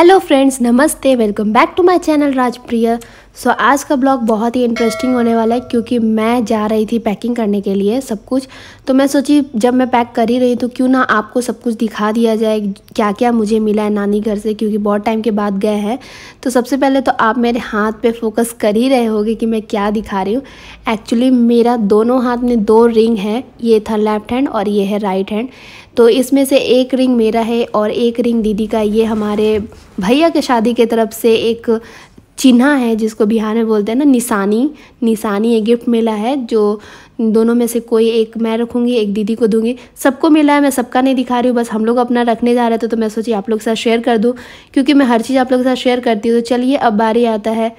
hello friends namaste welcome back to my channel rajpriya so so, आज का blog बहुत ही interesting होने वाला है क्योंकि मैं जा रही थी पैकिंग करने के लिए सब कुछ तो मैं सोची जब मैं पैक कर ही रही तो क्यों ना आपको सब कुछ दिखा दिया जाए क्या क्या मुझे मिला है नानी घर से क्योंकि बहुत टाइम के बाद गए हैं तो सबसे पहले तो आप मेरे हाथ पे फोकस कर ही रहे होगे कि मैं क्या दिखा रही हूँ एक्चुअली मेरा दोनों हाथ में दो रिंग है ये था लेफ्ट हैंड और ये है राइट हैंड तो इसमें से एक रिंग मेरा है और एक रिंग दीदी का ये हमारे भैया के शादी के तरफ से एक चिन्हा है जिसको बिहार में बोलते हैं ना निशानी निशानी ये गिफ्ट मिला है जो दोनों में से कोई एक मैं रखूँगी एक दीदी को दूँगी सबको मिला है मैं सबका नहीं दिखा रही हूँ बस हम लोग अपना रखने जा रहे थे तो मैं सोची आप लोग के साथ शेयर कर दूँ क्योंकि मैं हर चीज़ आप लोग के साथ शेयर करती हूँ तो चलिए अब बारी आता है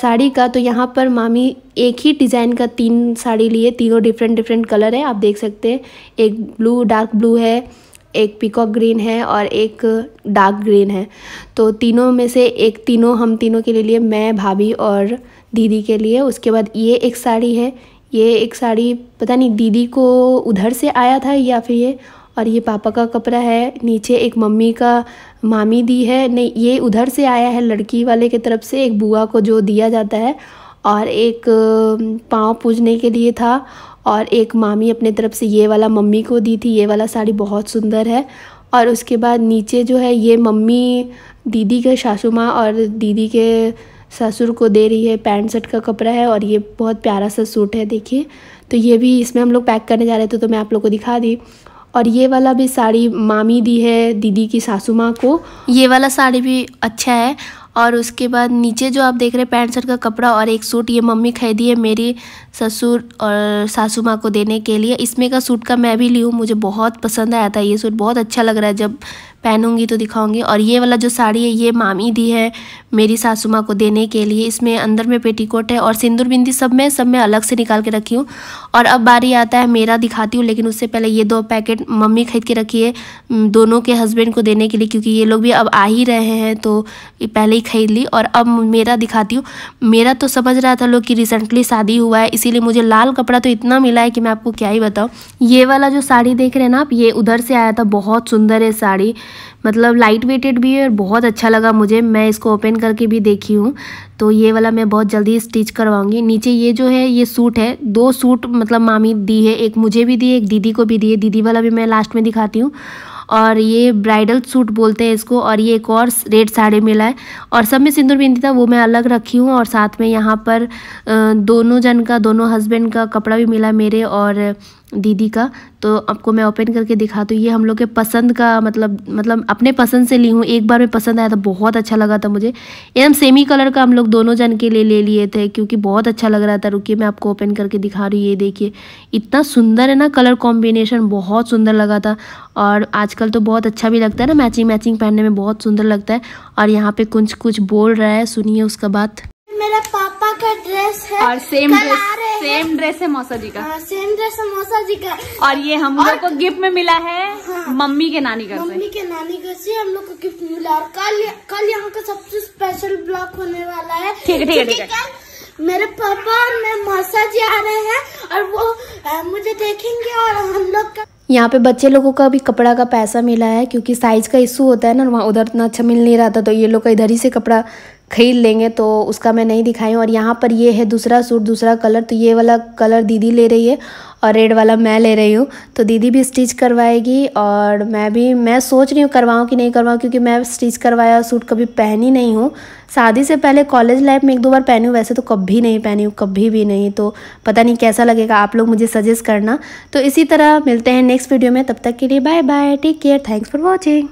साड़ी का तो यहाँ पर मामी एक ही डिज़ाइन का तीन साड़ी लिए तीनों डिफरेंट डिफरेंट कलर है आप देख सकते हैं एक ब्लू डार्क ब्लू है एक पिकॉक ग्रीन है और एक डार्क ग्रीन है तो तीनों में से एक तीनों हम तीनों के लिए लिए मैं भाभी और दीदी के लिए उसके बाद ये एक साड़ी है ये एक साड़ी पता नहीं दीदी को उधर से आया था या फिर ये और ये पापा का कपड़ा है नीचे एक मम्मी का मामी दी है नहीं ये उधर से आया है लड़की वाले की तरफ से एक बुआ को जो दिया जाता है और एक पाँव पूजने के लिए था और एक मामी अपने तरफ से ये वाला मम्मी को दी थी ये वाला साड़ी बहुत सुंदर है और उसके बाद नीचे जो है ये मम्मी दीदी के सासू माँ और दीदी के ससुर को दे रही है पैंट शर्ट का कपड़ा है और ये बहुत प्यारा सा सूट है देखिए तो ये भी इसमें हम लोग पैक करने जा रहे थे तो मैं आप लोग को दिखा दी और ये वाला भी साड़ी मामी दी है दीदी की सासू माँ को ये वाला साड़ी भी अच्छा है और उसके बाद नीचे जो आप देख रहे हैं पैंट शर्ट का कपड़ा और एक सूट ये मम्मी खरीदी है मेरी ससुर और सासू माँ को देने के लिए इसमें का सूट का मैं भी ली हूँ मुझे बहुत पसंद आया था ये सूट बहुत अच्छा लग रहा है जब पहनूंगी तो दिखाऊंगी और ये वाला जो साड़ी है ये मामी दी है मेरी सासू माँ को देने के लिए इसमें अंदर में पेटीकोट है और सिंदूर बिंदी सब में सब में अलग से निकाल के रखी हूँ और अब बारी आता है मेरा दिखाती हूँ लेकिन उससे पहले ये दो पैकेट मम्मी खरीद के रखी है दोनों के हस्बैंड को देने के लिए क्योंकि ये लोग भी अब आ ही रहे हैं तो पहले ही खरीद ली और अब मेरा दिखाती हूँ मेरा तो समझ रहा था लोग कि रिसेंटली शादी हुआ है इसीलिए मुझे लाल कपड़ा तो इतना मिला है कि मैं आपको क्या ही बताऊँ ये वाला जो साड़ी देख रहे हैं ना आप ये उधर से आया था बहुत सुंदर है साड़ी मतलब लाइट वेटेड भी है और बहुत अच्छा लगा मुझे मैं इसको ओपन करके भी देखी हूँ तो ये वाला मैं बहुत जल्दी स्टिच करवाऊँगी नीचे ये जो है ये सूट है दो सूट मतलब मामी दी है एक मुझे भी दी एक दीदी को भी दी है दीदी वाला भी मैं लास्ट में दिखाती हूँ और ये ब्राइडल सूट बोलते हैं इसको और ये एक और रेड साड़ी मिला है और सब में सिंदूर बिंदी था वो मैं अलग रखी हूँ और साथ में यहाँ पर दोनों जन का दोनों हस्बैंड का कपड़ा भी मिला मेरे और दीदी का तो आपको मैं ओपन करके दिखा तो ये हम लोग के पसंद का मतलब मतलब अपने पसंद से ली हूँ एक बार में पसंद आया था तो बहुत अच्छा लगा था मुझे एकदम सेमी कलर का हम लोग दोनों जन के लिए ले लिए थे क्योंकि बहुत अच्छा लग रहा था रुकिए मैं आपको ओपन करके दिखा रही हूँ ये देखिए इतना सुंदर है ना कलर कॉम्बिनेशन बहुत सुंदर लगा था और आजकल तो बहुत अच्छा भी लगता है ना मैचिंग मैचिंग पहनने में बहुत सुंदर लगता है और यहाँ पे कुछ कुछ बोल रहा है सुनिए उसका बात मेरा पापा का ड्रेस है और सेम ड्रेस सेम ड्रेस है मौसा जी का हाँ, सेम ड्रेस है मौसा जी का और ये हम लोग को गिफ्ट में मिला है हाँ, मम्मी के नानी घर से मम्मी के नानी घर से हम लोग को गिफ्ट मिला और कल कल यहाँ का सबसे स्पेशल ब्लॉक होने वाला है ठीक ठीक ठीक है मेरे पापा और मैं मौसा जी आ रहे हैं और वो मुझे देखेंगे और हम लोग का यहाँ पे बच्चे लोगों का भी कपड़ा का पैसा मिला है क्योंकि साइज का इशू होता है ना वहाँ उधर इतना अच्छा मिल नहीं रहा था तो ये लोग का इधर ही से कपड़ा खरीद लेंगे तो उसका मैं नहीं दिखाई हूँ और यहाँ पर ये है दूसरा सूट दूसरा कलर तो ये वाला कलर दीदी ले रही है और रेड वाला मैं ले रही हूँ तो दीदी भी स्टिच करवाएगी और मैं भी मैं सोच रही हूँ करवाऊँ कि नहीं करवाऊँ क्योंकि मैं स्टिच करवाया सूट कभी पहनी नहीं हूँ शादी से पहले कॉलेज लाइफ में एक दो बार पहनी हूँ वैसे तो कभी नहीं पहनी हूँ कभी भी नहीं तो पता नहीं कैसा लगेगा आप लोग मुझे सजेस्ट करना तो इसी तरह मिलते हैं नेक्स्ट वीडियो में तब तक के लिए bye bye take care thanks for watching